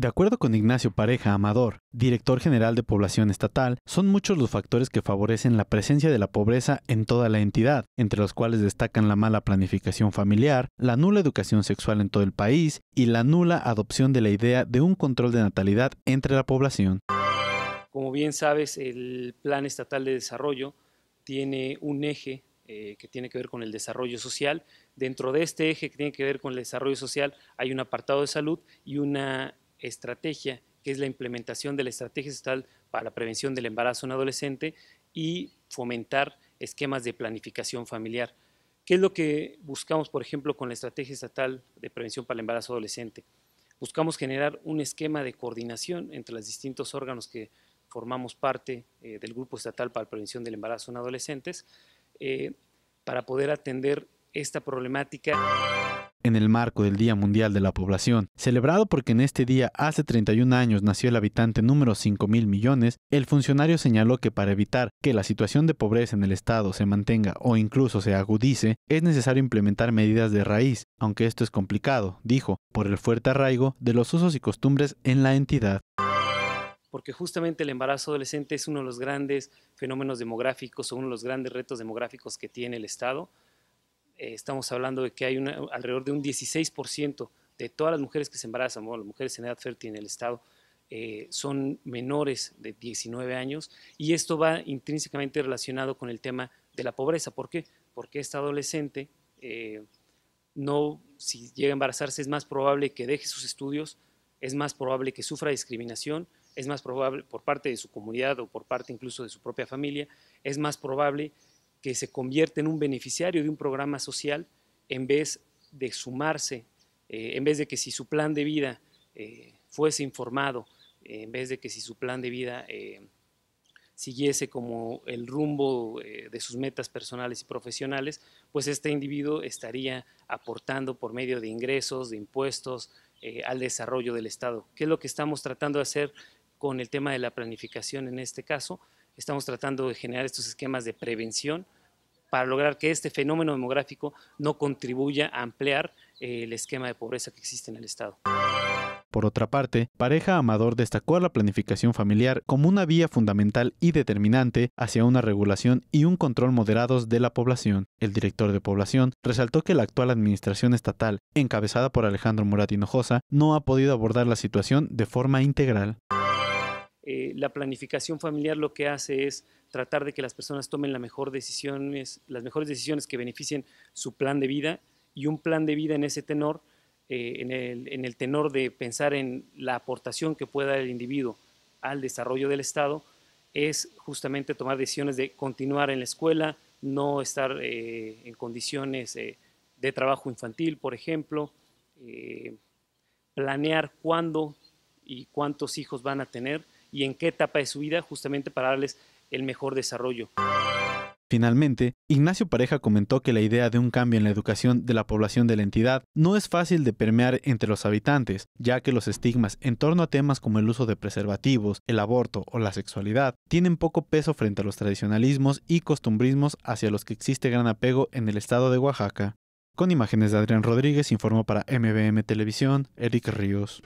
De acuerdo con Ignacio Pareja Amador, director general de Población Estatal, son muchos los factores que favorecen la presencia de la pobreza en toda la entidad, entre los cuales destacan la mala planificación familiar, la nula educación sexual en todo el país y la nula adopción de la idea de un control de natalidad entre la población. Como bien sabes, el Plan Estatal de Desarrollo tiene un eje eh, que tiene que ver con el desarrollo social. Dentro de este eje que tiene que ver con el desarrollo social hay un apartado de salud y una estrategia, que es la implementación de la estrategia estatal para la prevención del embarazo en adolescente y fomentar esquemas de planificación familiar. ¿Qué es lo que buscamos, por ejemplo, con la estrategia estatal de prevención para el embarazo adolescente? Buscamos generar un esquema de coordinación entre los distintos órganos que formamos parte eh, del Grupo Estatal para la Prevención del Embarazo en Adolescentes eh, para poder atender esta problemática en el marco del Día Mundial de la Población, celebrado porque en este día hace 31 años nació el habitante número 5 mil millones, el funcionario señaló que para evitar que la situación de pobreza en el Estado se mantenga o incluso se agudice, es necesario implementar medidas de raíz, aunque esto es complicado, dijo, por el fuerte arraigo de los usos y costumbres en la entidad porque justamente el embarazo adolescente es uno de los grandes fenómenos demográficos o uno de los grandes retos demográficos que tiene el Estado. Eh, estamos hablando de que hay alrededor de un 16% de todas las mujeres que se embarazan, o las mujeres en edad fértil en el Estado, eh, son menores de 19 años y esto va intrínsecamente relacionado con el tema de la pobreza. ¿Por qué? Porque esta adolescente eh, no, si llega a embarazarse, es más probable que deje sus estudios, es más probable que sufra discriminación, es más probable por parte de su comunidad o por parte incluso de su propia familia, es más probable que se convierte en un beneficiario de un programa social en vez de sumarse, eh, en vez de que si su plan de vida eh, fuese informado, eh, en vez de que si su plan de vida siguiese como el rumbo de sus metas personales y profesionales, pues este individuo estaría aportando por medio de ingresos, de impuestos, al desarrollo del Estado. ¿Qué es lo que estamos tratando de hacer con el tema de la planificación en este caso? estamos tratando de generar estos esquemas de prevención para lograr que este fenómeno demográfico no contribuya a ampliar eh, el esquema de pobreza que existe en el Estado. Por otra parte, Pareja Amador destacó la planificación familiar como una vía fundamental y determinante hacia una regulación y un control moderados de la población. El director de población resaltó que la actual administración estatal, encabezada por Alejandro Murat Hinojosa, no ha podido abordar la situación de forma integral. Eh, la planificación familiar lo que hace es tratar de que las personas tomen las mejores decisiones que beneficien su plan de vida y un plan de vida en ese tenor, eh, en, el, tenor de pensar en la aportación que pueda el individuo al desarrollo del Estado, es justamente tomar decisiones de continuar en la escuela, no estar eh, en condiciones de trabajo infantil, por ejemplo, planear cuándo y cuántos hijos van a tener y en qué etapa de su vida justamente para darles el mejor desarrollo. Finalmente, Ignacio Pareja comentó que la idea de un cambio en la educación de la población de la entidad no es fácil de permear entre los habitantes, ya que los estigmas en torno a temas como el uso de preservativos, el aborto o la sexualidad tienen poco peso frente a los tradicionalismos y costumbrismos hacia los que existe gran apego en el estado de Oaxaca. Con imágenes de Adrián Rodríguez informó para MBM Televisión, Eric Ríos.